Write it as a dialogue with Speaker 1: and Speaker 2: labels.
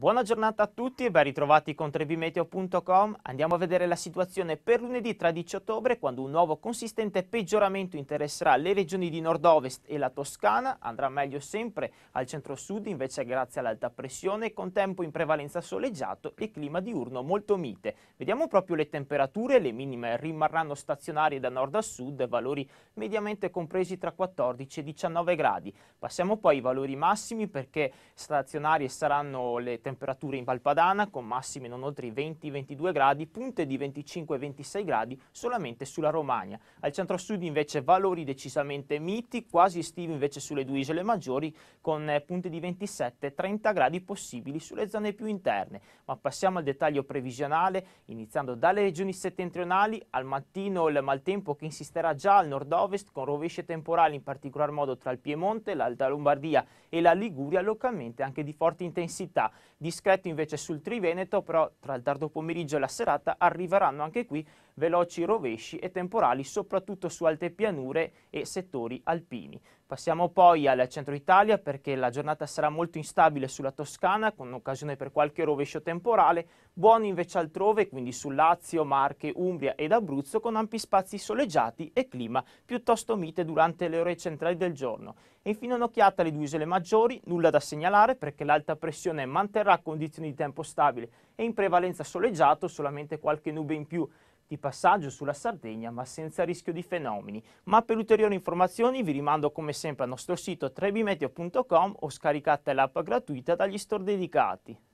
Speaker 1: Buona giornata a tutti e ben ritrovati con trebimeteo.com. Andiamo a vedere la situazione per lunedì 13 ottobre quando un nuovo consistente peggioramento interesserà le regioni di nord-ovest e la Toscana. Andrà meglio sempre al centro-sud invece grazie all'alta pressione con tempo in prevalenza soleggiato e clima diurno molto mite. Vediamo proprio le temperature, le minime rimarranno stazionarie da nord a sud, valori mediamente compresi tra 14 e 19 gradi. Passiamo poi ai valori massimi perché stazionarie saranno le temperature temperature in Valpadana con massime non oltre i 20-22 gradi, punte di 25-26 gradi solamente sulla Romagna. Al centro-sud invece valori decisamente miti, quasi estivi invece sulle due isole maggiori con eh, punte di 27-30 gradi possibili sulle zone più interne. Ma passiamo al dettaglio previsionale, iniziando dalle regioni settentrionali, al mattino il maltempo che insisterà già al nord-ovest con rovesce temporali in particolar modo tra il Piemonte, l'Alta Lombardia e la Liguria, localmente anche di forte intensità. Discreto invece sul Triveneto, però tra il tardo pomeriggio e la serata arriveranno anche qui veloci rovesci e temporali soprattutto su alte pianure e settori alpini. Passiamo poi al centro Italia perché la giornata sarà molto instabile sulla Toscana con occasione per qualche rovescio temporale, buono invece altrove quindi su Lazio, Marche, Umbria ed Abruzzo con ampi spazi soleggiati e clima piuttosto mite durante le ore centrali del giorno. E infine un'occhiata alle due isole maggiori, nulla da segnalare perché l'alta pressione manterrà condizioni di tempo stabile e in prevalenza soleggiato, solamente qualche nube in più di passaggio sulla Sardegna ma senza rischio di fenomeni. Ma per ulteriori informazioni vi rimando come sempre al nostro sito trebimeteo.com o scaricate l'app gratuita dagli store dedicati.